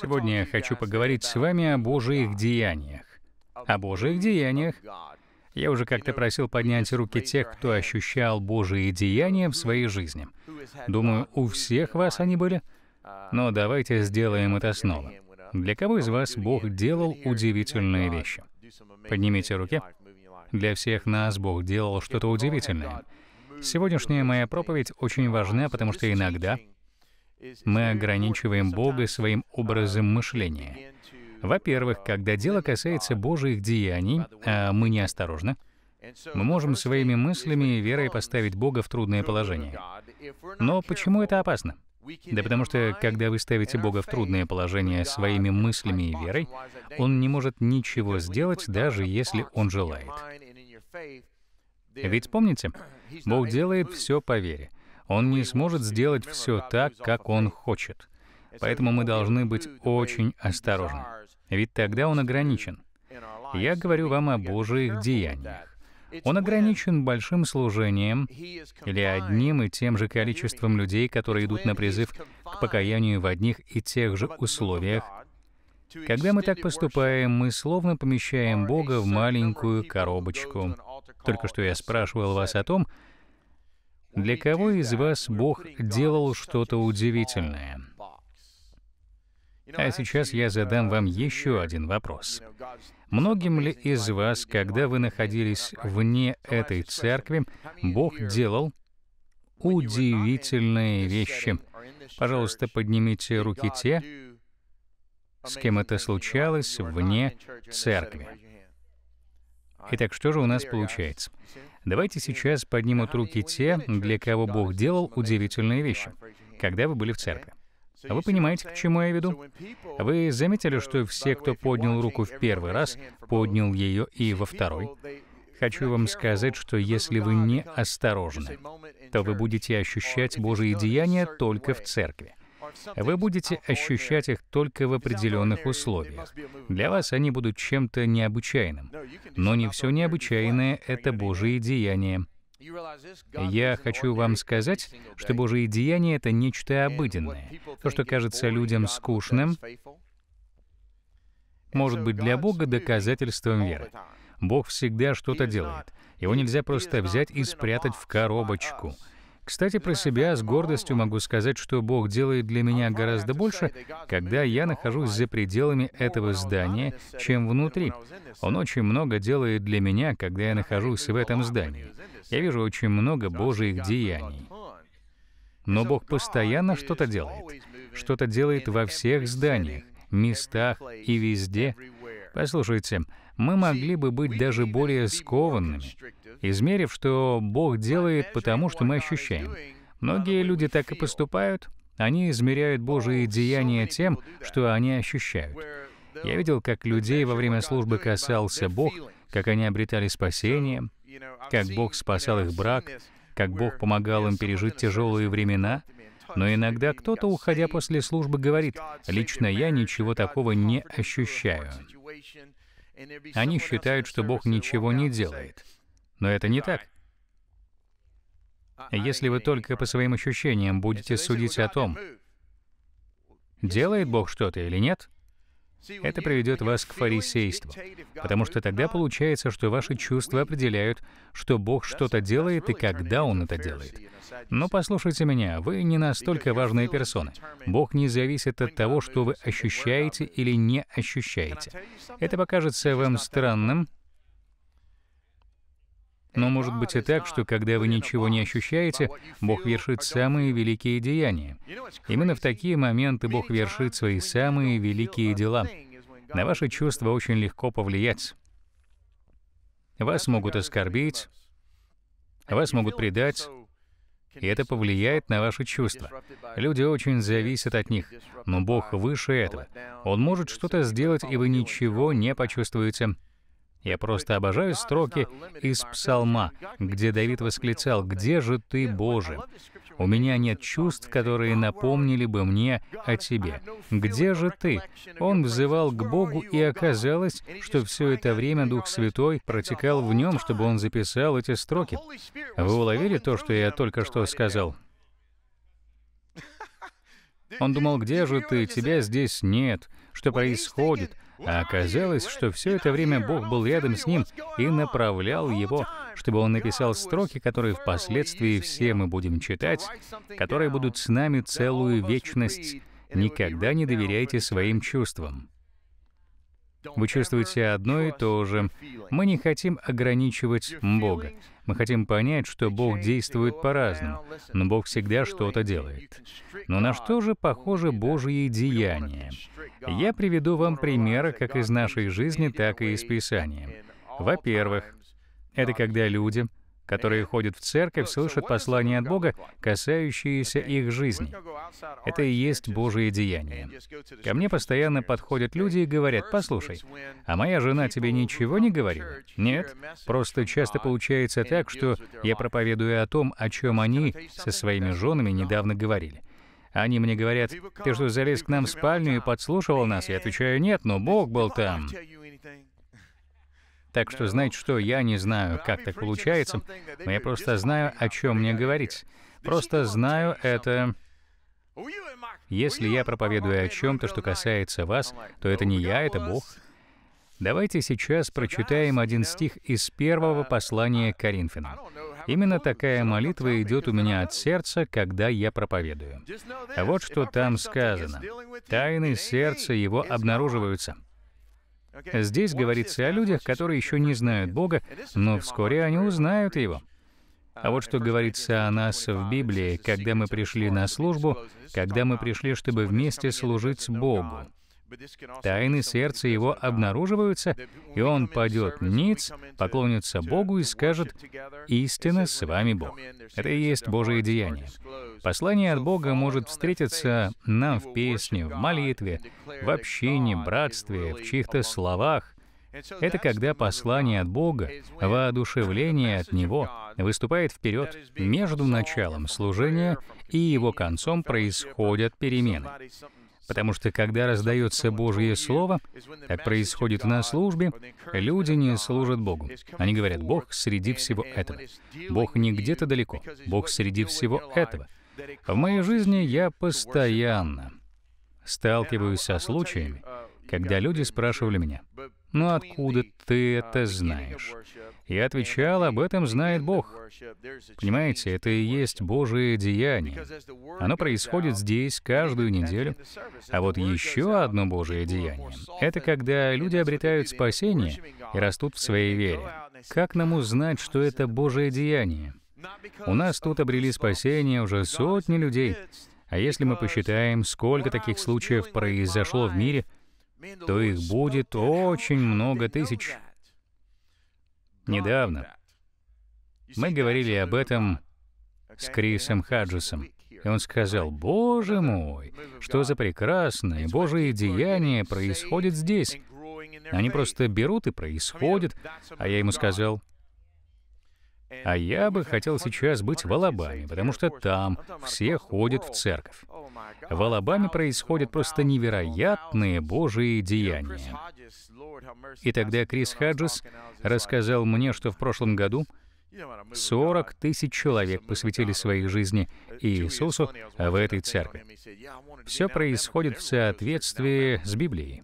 Сегодня я хочу поговорить с вами о Божьих деяниях. О Божьих деяниях. Я уже как-то просил поднять руки тех, кто ощущал Божьи деяния в своей жизни. Думаю, у всех вас они были. Но давайте сделаем это снова. Для кого из вас Бог делал удивительные вещи? Поднимите руки. Для всех нас Бог делал что-то удивительное. Сегодняшняя моя проповедь очень важна, потому что иногда мы ограничиваем Бога своим образом мышления. Во-первых, когда дело касается Божьих деяний, а мы неосторожны, мы можем своими мыслями и верой поставить Бога в трудное положение. Но почему это опасно? Да потому что, когда вы ставите Бога в трудное положение своими мыслями и верой, Он не может ничего сделать, даже если Он желает. Ведь помните, Бог делает все по вере. Он не сможет сделать все так, как он хочет. Поэтому мы должны быть очень осторожны. Ведь тогда он ограничен. Я говорю вам о Божьих деяниях. Он ограничен большим служением или одним и тем же количеством людей, которые идут на призыв к покаянию в одних и тех же условиях. Когда мы так поступаем, мы словно помещаем Бога в маленькую коробочку. Только что я спрашивал вас о том, для кого из вас Бог делал что-то удивительное? А сейчас я задам вам еще один вопрос. Многим ли из вас, когда вы находились вне этой церкви, Бог делал удивительные вещи? Пожалуйста, поднимите руки те, с кем это случалось вне церкви. Итак, что же у нас получается? Давайте сейчас поднимут руки те, для кого Бог делал удивительные вещи, когда вы были в церкви. А вы понимаете, к чему я веду? Вы заметили, что все, кто поднял руку в первый раз, поднял ее и во второй? Хочу вам сказать, что если вы не осторожны, то вы будете ощущать Божие деяния только в церкви. Вы будете ощущать их только в определенных условиях. Для вас они будут чем-то необычайным. Но не все необычайное — это Божие деяния. Я хочу вам сказать, что Божие деяния — это нечто обыденное. То, что кажется людям скучным, может быть для Бога доказательством веры. Бог всегда что-то делает. Его нельзя просто взять и спрятать в коробочку — кстати, про себя с гордостью могу сказать, что Бог делает для меня гораздо больше, когда я нахожусь за пределами этого здания, чем внутри. Он очень много делает для меня, когда я нахожусь в этом здании. Я вижу очень много Божьих деяний. Но Бог постоянно что-то делает. Что-то делает во всех зданиях, местах и везде. Послушайте, мы могли бы быть даже более скованными, измерив, что Бог делает потому, что мы ощущаем. Многие люди так и поступают. Они измеряют Божие деяния тем, что они ощущают. Я видел, как людей во время службы касался Бог, как они обретали спасение, как Бог спасал их брак, как Бог помогал им пережить тяжелые времена. Но иногда кто-то, уходя после службы, говорит, «Лично я ничего такого не ощущаю». Они считают, что Бог ничего не делает. Но это не так. Если вы только по своим ощущениям будете судить о том, делает Бог что-то или нет, это приведет вас к фарисейству, потому что тогда получается, что ваши чувства определяют, что Бог что-то делает и когда Он это делает. Но послушайте меня, вы не настолько важные персоны. Бог не зависит от того, что вы ощущаете или не ощущаете. Это покажется вам странным, но может быть и так, что когда вы ничего не ощущаете, Бог вершит самые великие деяния. Именно в такие моменты Бог вершит свои самые великие дела. На ваши чувства очень легко повлиять. Вас могут оскорбить, вас могут предать, и это повлияет на ваши чувства. Люди очень зависят от них, но Бог выше этого. Он может что-то сделать, и вы ничего не почувствуете. Я просто обожаю строки из Псалма, где Давид восклицал «Где же ты, Боже?». У меня нет чувств, которые напомнили бы мне о тебе. Где же ты? Он взывал к Богу, и оказалось, что все это время Дух Святой протекал в нем, чтобы он записал эти строки. Вы уловили то, что я только что сказал? Он думал, где же ты? Тебя здесь нет. Что происходит? А оказалось, что все это время Бог был рядом с ним и направлял его чтобы он написал строки, которые впоследствии все мы будем читать, которые будут с нами целую вечность. Никогда не доверяйте своим чувствам. Вы чувствуете одно и то же. Мы не хотим ограничивать Бога. Мы хотим понять, что Бог действует по-разному, но Бог всегда что-то делает. Но на что же похожи Божие деяния? Я приведу вам примеры как из нашей жизни, так и из Писания. Во-первых, это когда люди, которые ходят в церковь, ну, слышат послания от Бога, касающиеся их жизни. Это и есть Божие деяние. Ко мне постоянно подходят люди и говорят, «Послушай, а моя жена тебе ничего не говорила?» Нет, просто часто получается так, что я проповедую о том, о чем они со своими женами недавно говорили. Они мне говорят, «Ты что, залез к нам в спальню и подслушивал нас?» Я отвечаю, «Нет, но Бог был там». Так что знать что, я не знаю, как так получается, но я просто знаю, о чем мне говорить. Просто знаю это... Если я проповедую о чем-то, что касается вас, то это не я, это Бог. Давайте сейчас прочитаем один стих из первого послания Коринфянам. Именно такая молитва идет у меня от сердца, когда я проповедую. А вот что там сказано. Тайны сердца его обнаруживаются. Здесь говорится о людях, которые еще не знают Бога, но вскоре они узнают Его. Uh, а вот что говорится о нас в Библии, когда мы пришли на службу, когда мы пришли, чтобы вместе служить Богу. Тайны сердца его обнаруживаются, и он падет ниц, поклонится Богу и скажет «Истина с вами Бог». Это и есть Божие деяние. Послание от Бога может встретиться нам в песне, в молитве, в общении, братстве, в чьих-то словах, это когда послание от Бога, воодушевление от Него выступает вперед. Между началом служения и его концом происходят перемены. Потому что когда раздается Божье Слово, как происходит на службе, люди не служат Богу. Они говорят, Бог среди всего этого. Бог не где-то далеко. Бог среди всего этого. В моей жизни я постоянно сталкиваюсь со случаями, когда люди спрашивали меня, «Ну откуда ты это знаешь?» Я отвечал, об этом знает Бог. Понимаете, это и есть Божие деяние. Оно происходит здесь каждую неделю. А вот еще одно Божие деяние — это когда люди обретают спасение и растут в своей вере. Как нам узнать, что это Божие деяние? У нас тут обрели спасение уже сотни людей. А если мы посчитаем, сколько таких случаев произошло в мире, то их будет очень много тысяч недавно. Мы говорили об этом с Крисом Хаджесом. И он сказал, «Боже мой, что за прекрасное Божие деяние происходит здесь! Они просто берут и происходят». А я ему сказал, а я бы хотел сейчас быть в Алабаме, потому что там все ходят в церковь. В Алабаме происходят просто невероятные божьи деяния. И тогда Крис Хаджес рассказал мне, что в прошлом году 40 тысяч человек посвятили своей жизни Иисусу в этой церкви. Все происходит в соответствии с Библией.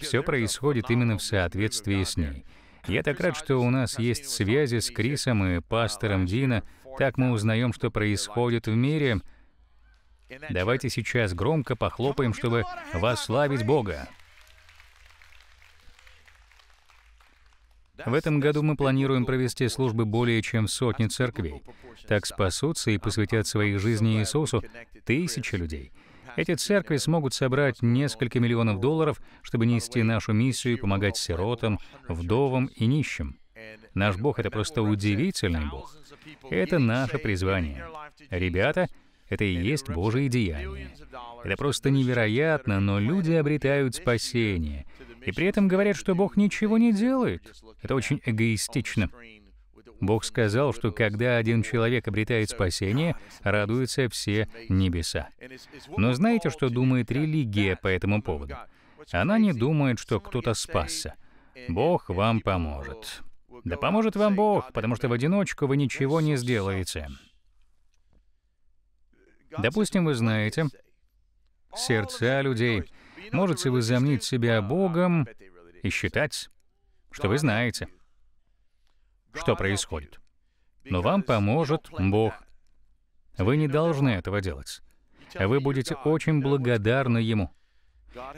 Все происходит именно в соответствии с ней. Я так рад, что у нас есть связи с Крисом и пастором Дина. Так мы узнаем, что происходит в мире. Давайте сейчас громко похлопаем, чтобы восславить Бога. В этом году мы планируем провести службы более чем в сотне церквей. Так спасутся и посвятят свои жизни Иисусу тысячи людей — эти церкви смогут собрать несколько миллионов долларов, чтобы нести нашу миссию и помогать сиротам, вдовам и нищим. Наш Бог — это просто удивительный Бог. Это наше призвание. Ребята, это и есть Божие деяние. Это просто невероятно, но люди обретают спасение. И при этом говорят, что Бог ничего не делает. Это очень эгоистично. Бог сказал, что когда один человек обретает спасение, радуются все небеса. Но знаете, что думает религия по этому поводу? Она не думает, что кто-то спасся. Бог вам поможет. Да поможет вам Бог, потому что в одиночку вы ничего не сделаете. Допустим, вы знаете сердца людей. Можете замнить себя Богом и считать, что вы знаете что происходит. Но вам поможет Бог. Вы не должны этого делать. Вы будете очень благодарны Ему.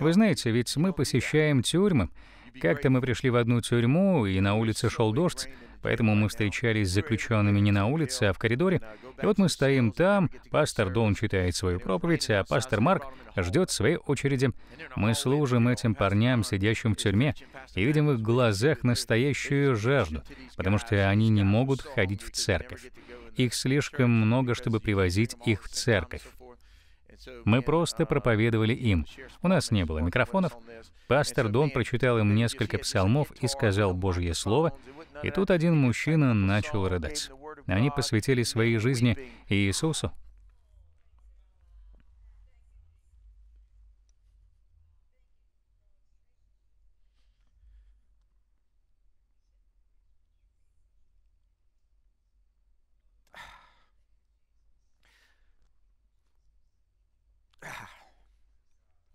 Вы знаете, ведь мы посещаем тюрьмы. Как-то мы пришли в одну тюрьму, и на улице шел дождь, Поэтому мы встречались с заключенными не на улице, а в коридоре. И вот мы стоим там, пастор Дон читает свою проповедь, а пастор Марк ждет своей очереди. Мы служим этим парням, сидящим в тюрьме, и видим в их глазах настоящую жажду, потому что они не могут ходить в церковь. Их слишком много, чтобы привозить их в церковь. Мы просто проповедовали им. У нас не было микрофонов. Пастор Дон прочитал им несколько псалмов и сказал Божье Слово, и тут один мужчина начал рыдать. Они посвятили свои жизни Иисусу.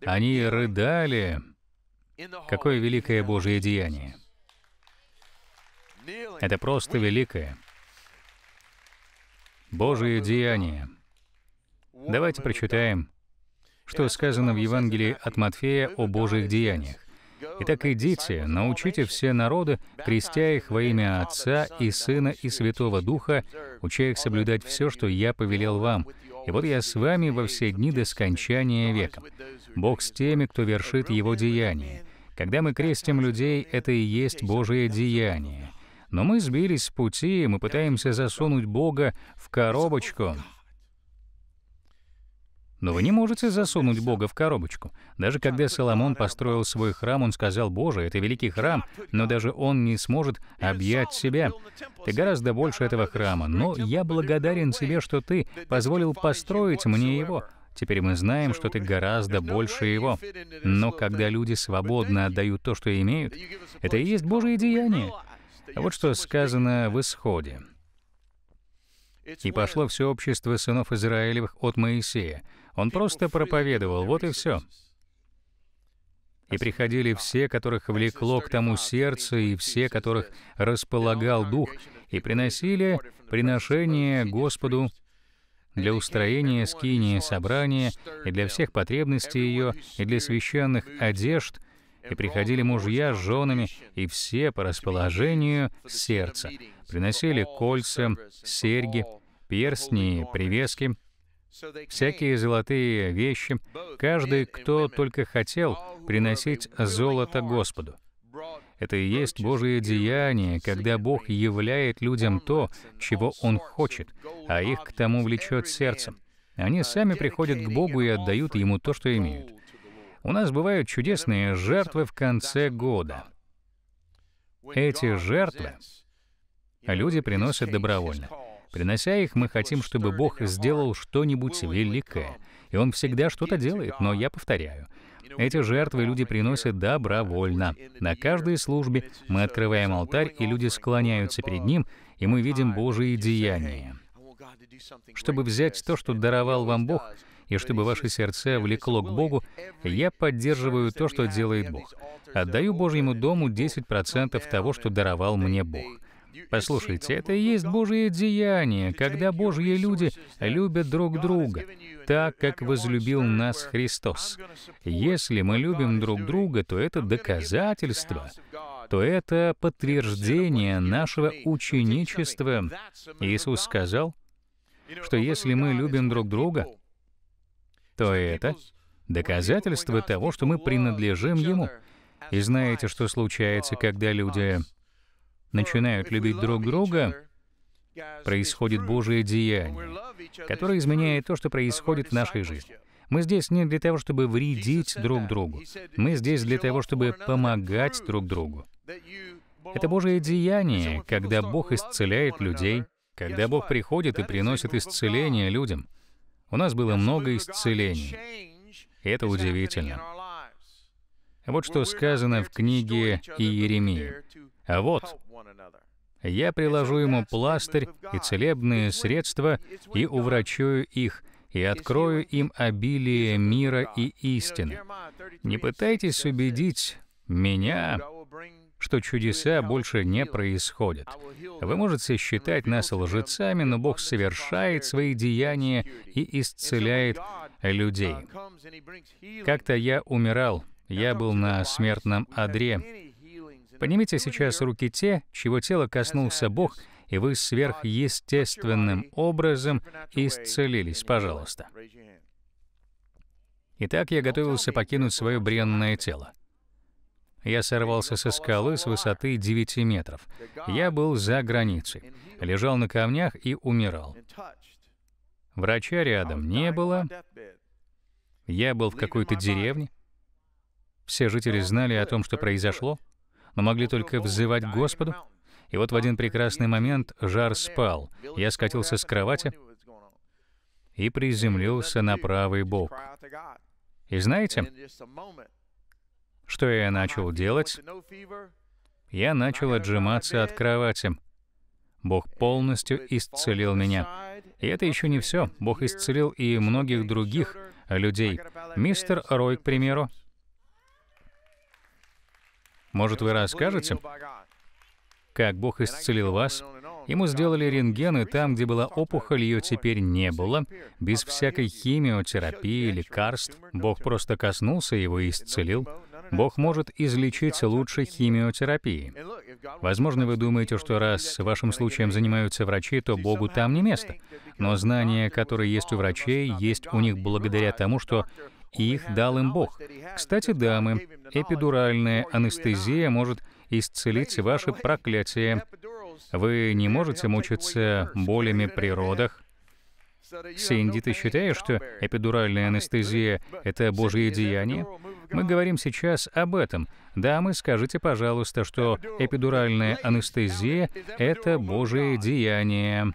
Они рыдали. Какое великое Божье деяние. Это просто великое. Божие деяние. Давайте прочитаем, что сказано в Евангелии от Матфея о Божьих деяниях. «Итак, идите, научите все народы, крестя их во имя Отца и Сына и Святого Духа, уча их соблюдать все, что Я повелел вам, и вот я с вами во все дни до скончания века. Бог с теми, кто вершит Его деяние. Когда мы крестим людей, это и есть Божие деяние. Но мы сбились с пути, мы пытаемся засунуть Бога в коробочку. Но вы не можете засунуть Бога в коробочку. Даже когда Соломон построил свой храм, он сказал, «Боже, это великий храм, но даже он не сможет объять себя. Ты гораздо больше этого храма, но я благодарен тебе, что ты позволил построить мне его». Теперь мы знаем, что ты гораздо больше его. Но когда люди свободно отдают то, что имеют, это и есть Божие деяние. Вот что сказано в Исходе. «И пошло все общество сынов Израилевых от Моисея, он просто проповедовал, вот и все. И приходили все, которых влекло к тому сердце, и все, которых располагал Дух, и приносили приношение Господу для устроения скинии собрания, и для всех потребностей ее, и для священных одежд, и приходили мужья с женами, и все по расположению сердца. Приносили кольца, серьги, перстни, привески — всякие золотые вещи. Каждый, кто только хотел, приносить золото Господу. Это и есть Божие деяние, когда Бог являет людям то, чего Он хочет, а их к тому влечет сердцем. Они uh, сами приходят к Богу и отдают Ему то, что имеют. У нас бывают чудесные жертвы в конце года. Эти жертвы люди приносят добровольно. Принося их, мы хотим, чтобы Бог сделал что-нибудь великое. И Он всегда что-то делает, но я повторяю, эти жертвы люди приносят добровольно. На каждой службе мы открываем алтарь, и люди склоняются перед ним, и мы видим Божие деяния. Чтобы взять то, что даровал вам Бог, и чтобы ваше сердце влекло к Богу, я поддерживаю то, что делает Бог. Отдаю Божьему дому 10% того, что даровал мне Бог. Послушайте, это и есть Божие деяние, когда Божьи люди любят друг друга, так, как возлюбил нас Христос. Если мы любим друг друга, то это доказательство, то это подтверждение нашего ученичества. Иисус сказал, что если мы любим друг друга, то это доказательство того, что мы принадлежим Ему. И знаете, что случается, когда люди начинают любить друг друга, происходит Божие деяние, которое изменяет то, что происходит в нашей жизни. Мы здесь не для того, чтобы вредить друг другу. Мы здесь для того, чтобы помогать друг другу. Это Божие деяние, когда Бог исцеляет людей, когда Бог приходит и приносит исцеление людям. У нас было много исцелений. И это удивительно. Вот что сказано в книге Иеремии. А вот, я приложу ему пластырь и целебные средства и уврачую их, и открою им обилие мира и истины. Не пытайтесь убедить меня, что чудеса больше не происходят. Вы можете считать нас лжецами, но Бог совершает свои деяния и исцеляет людей. Как-то я умирал, я был на смертном одре, Поднимите сейчас руки те, чего тело коснулся Бог, и вы сверхъестественным образом исцелились, пожалуйста. Итак, я готовился покинуть свое бренное тело. Я сорвался со скалы с высоты 9 метров. Я был за границей, лежал на камнях и умирал. Врача рядом не было. Я был в какой-то деревне. Все жители знали о том, что произошло. Мы могли только взывать к Господу. И вот в один прекрасный момент жар спал. Я скатился с кровати и приземлился на правый бок. И знаете, что я начал делать? Я начал отжиматься от кровати. Бог полностью исцелил меня. И это еще не все. Бог исцелил и многих других людей. Мистер Рой, к примеру, может, вы расскажете, как Бог исцелил вас? Ему сделали рентген, и там, где была опухоль, ее теперь не было. Без всякой химиотерапии, лекарств. Бог просто коснулся его и исцелил. Бог может излечить лучше химиотерапии. Возможно, вы думаете, что раз вашим случаем занимаются врачи, то Богу там не место. Но знания, которые есть у врачей, есть у них благодаря тому, что и их дал им Бог. Кстати, дамы, эпидуральная анестезия может исцелить ваши проклятия. Вы не можете мучиться болями при родах. Синди, ты считаешь, что эпидуральная анестезия — это Божье деяние? Мы говорим сейчас об этом. Дамы, скажите, пожалуйста, что эпидуральная анестезия — это Божие деяние.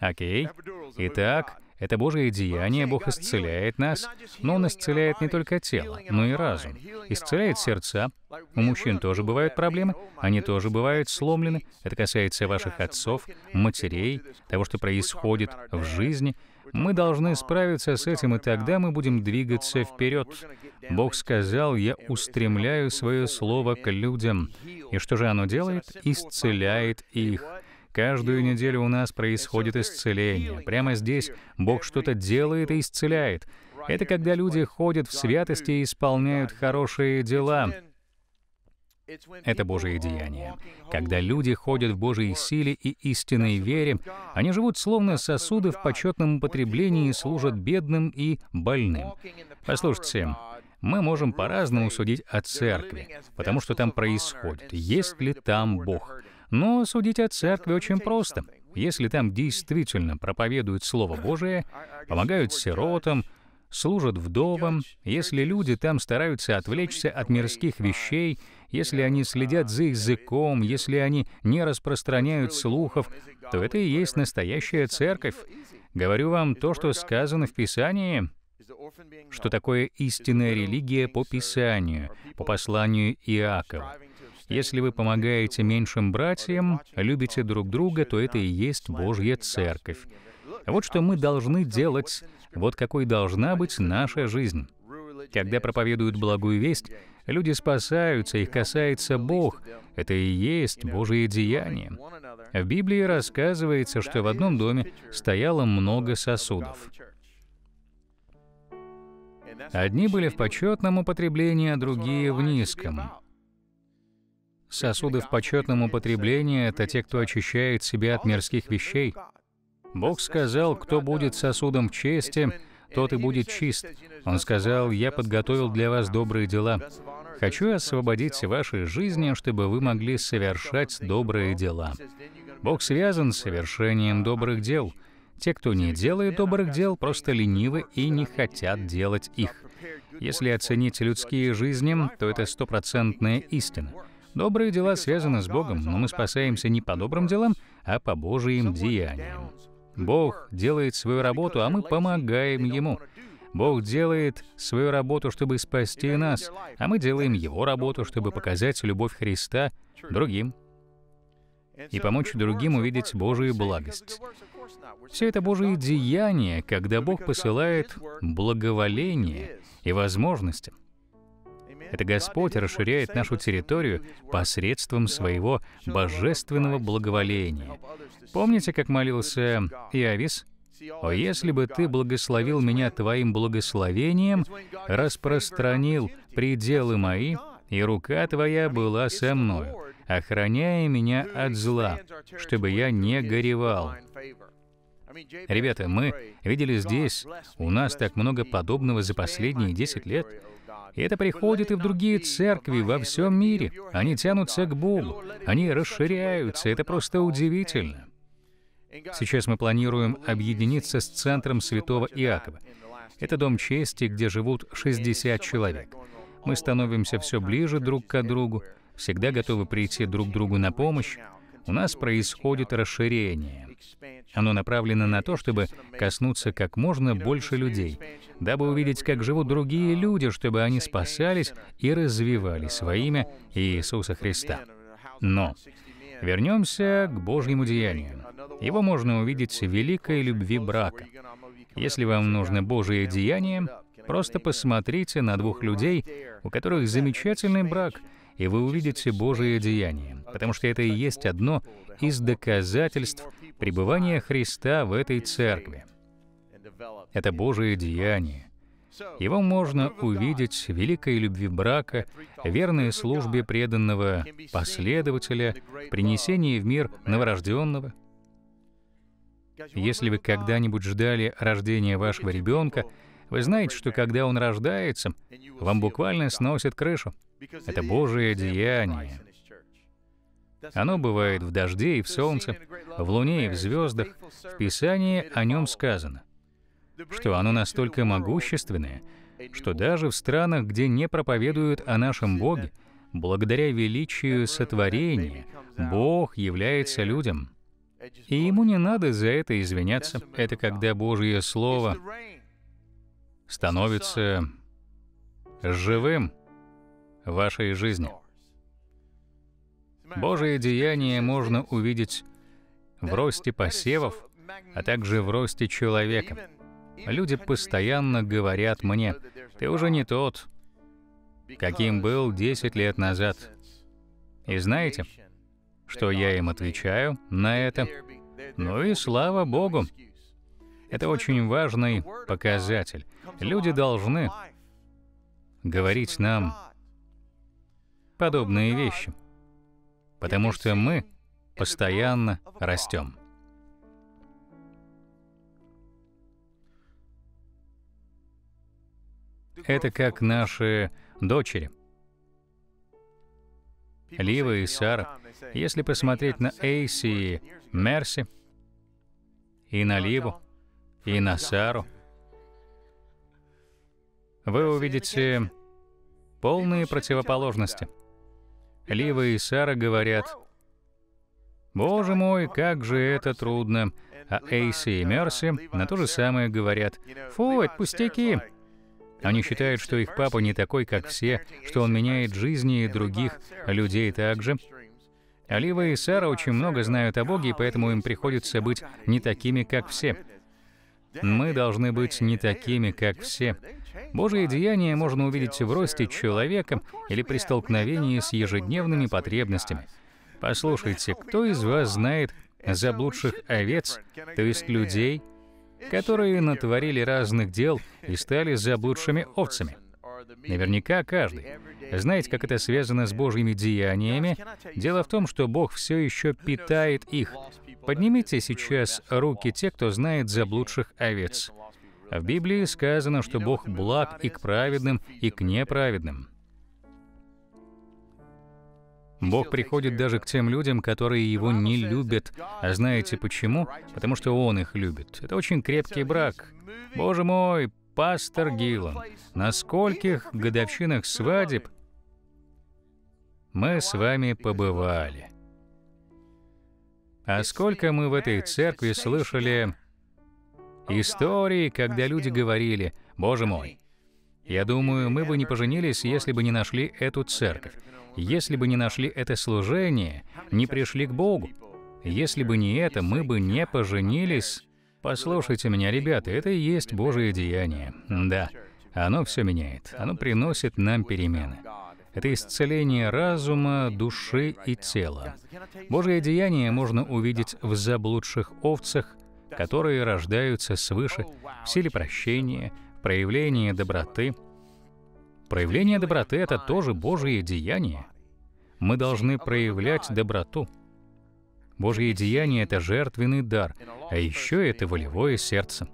Окей. Итак, это Божие деяние, Бог исцеляет нас, но Он исцеляет не только тело, но и разум. Исцеляет сердца. У мужчин тоже бывают проблемы, они тоже бывают сломлены. Это касается ваших отцов, матерей, того, что происходит в жизни. Мы должны справиться с этим, и тогда мы будем двигаться вперед. Бог сказал, «Я устремляю свое слово к людям». И что же оно делает? Исцеляет их. Каждую неделю у нас происходит исцеление. Прямо здесь Бог что-то делает и исцеляет. Это когда люди ходят в святости и исполняют хорошие дела. Это Божие деяние. Когда люди ходят в Божьей силе и истинной вере, они живут словно сосуды в почетном употреблении и служат бедным и больным. Послушайте, мы можем по-разному судить о церкви, потому что там происходит, есть ли там Бог. Но судить о церкви очень просто. Если там действительно проповедуют Слово Божие, помогают сиротам, служат вдовам, если люди там стараются отвлечься от мирских вещей, если они следят за языком, если они не распространяют слухов, то это и есть настоящая церковь. Говорю вам то, что сказано в Писании, что такое истинная религия по Писанию, по посланию Иакова. Если вы помогаете меньшим братьям, любите друг друга, то это и есть Божья Церковь. Вот что мы должны делать, вот какой должна быть наша жизнь. Когда проповедуют благую весть, люди спасаются, их касается Бог. Это и есть Божие деяние. В Библии рассказывается, что в одном доме стояло много сосудов. Одни были в почетном употреблении, а другие в низком. Сосуды в почетном употреблении — это те, кто очищает себя от мирских вещей. Бог сказал, кто будет сосудом в чести, тот и будет чист. Он сказал, «Я подготовил для вас добрые дела. Хочу освободить ваши жизни, чтобы вы могли совершать добрые дела». Бог связан с совершением добрых дел. Те, кто не делает добрых дел, просто ленивы и не хотят делать их. Если оценить людские жизни, то это стопроцентная истина. Добрые дела связаны с Богом, но мы спасаемся не по добрым делам, а по Божьим деяниям. Бог делает свою работу, а мы помогаем Ему. Бог делает свою работу, чтобы спасти нас, а мы делаем Его работу, чтобы показать любовь Христа другим и помочь другим увидеть Божию благость. Все это Божие деяния, когда Бог посылает благоволение и возможности. Это Господь расширяет нашу территорию посредством своего божественного благоволения. Помните, как молился Иовис? «О, если бы ты благословил меня твоим благословением, распространил пределы мои, и рука твоя была со мною, охраняя меня от зла, чтобы я не горевал». Ребята, мы видели здесь, у нас так много подобного за последние 10 лет это приходит и в другие церкви во всем мире. Они тянутся к Богу, они расширяются, это просто удивительно. Сейчас мы планируем объединиться с центром Святого Иакова. Это дом чести, где живут 60 человек. Мы становимся все ближе друг к другу, всегда готовы прийти друг другу на помощь, у нас происходит расширение. Оно направлено на то, чтобы коснуться как можно больше людей, дабы увидеть, как живут другие люди, чтобы они спасались и развивались во имя Иисуса Христа. Но вернемся к Божьему деянию. Его можно увидеть в великой любви брака. Если вам нужно Божие деяние, просто посмотрите на двух людей, у которых замечательный брак — и вы увидите Божие деяние, потому что это и есть одно из доказательств пребывания Христа в этой церкви. Это Божие деяние. Его можно увидеть в великой любви брака, верной службе преданного последователя, принесении в мир новорожденного. Если вы когда-нибудь ждали рождения вашего ребенка, вы знаете, что когда он рождается, вам буквально сносит крышу. Это Божие деяние. Оно бывает в дожде и в солнце, в луне и в звездах. В Писании о нем сказано, что оно настолько могущественное, что даже в странах, где не проповедуют о нашем Боге, благодаря величию сотворения, Бог является людям. И ему не надо за это извиняться. Это когда Божье Слово становится живым в вашей жизни. Божие деяния можно увидеть в росте посевов, а также в росте человека. Люди постоянно говорят мне, ты уже не тот, каким был 10 лет назад. И знаете, что я им отвечаю на это? Ну и слава Богу, это очень важный показатель. Люди должны говорить нам подобные вещи, потому что мы постоянно растем. Это как наши дочери. Лива и Сара. Если посмотреть на Эйси и Мерси, и на Ливу, и на Сару, вы увидите полные противоположности. Лива и Сара говорят, «Боже мой, как же это трудно!» А Эйси и Мерси на то же самое говорят, «Фу, это пустяки!» Они считают, что их папа не такой, как все, что он меняет жизни и других людей также. Олива и Сара очень много знают о Боге, и поэтому им приходится быть не такими, как все. Мы должны быть не такими, как все. Божие деяния можно увидеть в росте человека или при столкновении с ежедневными потребностями. Послушайте, кто из вас знает заблудших овец, то есть людей, которые натворили разных дел и стали заблудшими овцами? Наверняка каждый. Знаете, как это связано с Божьими деяниями? Дело в том, что Бог все еще питает их. Поднимите сейчас руки те, кто знает заблудших овец. В Библии сказано, что Бог благ и к праведным, и к неправедным. Бог приходит даже к тем людям, которые Его не любят. А знаете почему? Потому что Он их любит. Это очень крепкий брак. Боже мой, пастор Гилан, на скольких годовщинах свадеб мы с вами побывали. А сколько мы в этой церкви слышали истории, когда люди говорили, «Боже мой, я думаю, мы бы не поженились, если бы не нашли эту церковь, если бы не нашли это служение, не пришли к Богу. Если бы не это, мы бы не поженились». Послушайте меня, ребята, это и есть Божие деяние. Да, оно все меняет, оно приносит нам перемены. — это исцеление разума, души и тела. Божие деяние можно увидеть в заблудших овцах, которые рождаются свыше, в силе прощения, в проявлении доброты. Проявление доброты — это тоже Божие деяние. Мы должны проявлять доброту. Божье деяние — это жертвенный дар, а еще это волевое сердце.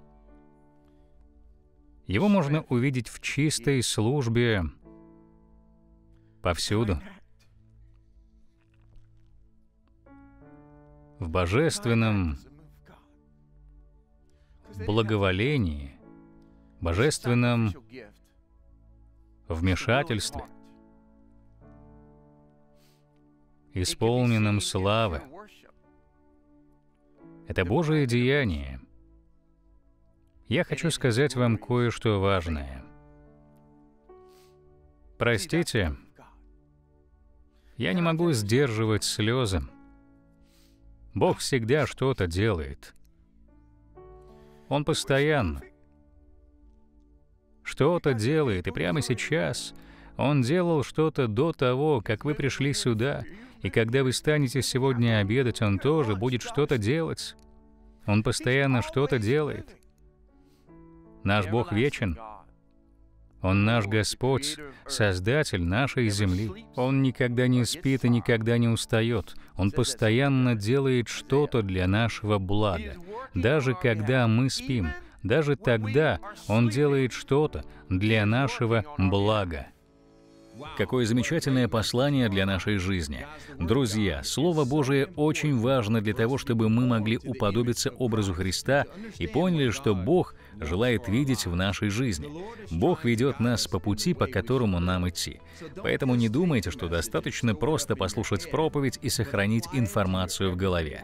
Его можно увидеть в чистой службе повсюду. В божественном благоволении, божественном вмешательстве, исполненном славы. Это Божие деяние. Я хочу сказать вам кое-что важное. Простите, я не могу сдерживать слезы. Бог всегда что-то делает. Он постоянно что-то делает, и прямо сейчас Он делал что-то до того, как вы пришли сюда, и когда вы станете сегодня обедать, Он тоже будет что-то делать. Он постоянно что-то делает. Наш Бог вечен. Он наш Господь, Создатель нашей земли. Он никогда не спит и никогда не устает. Он постоянно делает что-то для нашего блага. Даже когда мы спим, даже тогда Он делает что-то для нашего блага. Какое замечательное послание для нашей жизни. Друзья, Слово Божие очень важно для того, чтобы мы могли уподобиться образу Христа и поняли, что Бог — желает видеть в нашей жизни. Бог ведет нас по пути, по которому нам идти. Поэтому не думайте, что достаточно просто послушать проповедь и сохранить информацию в голове.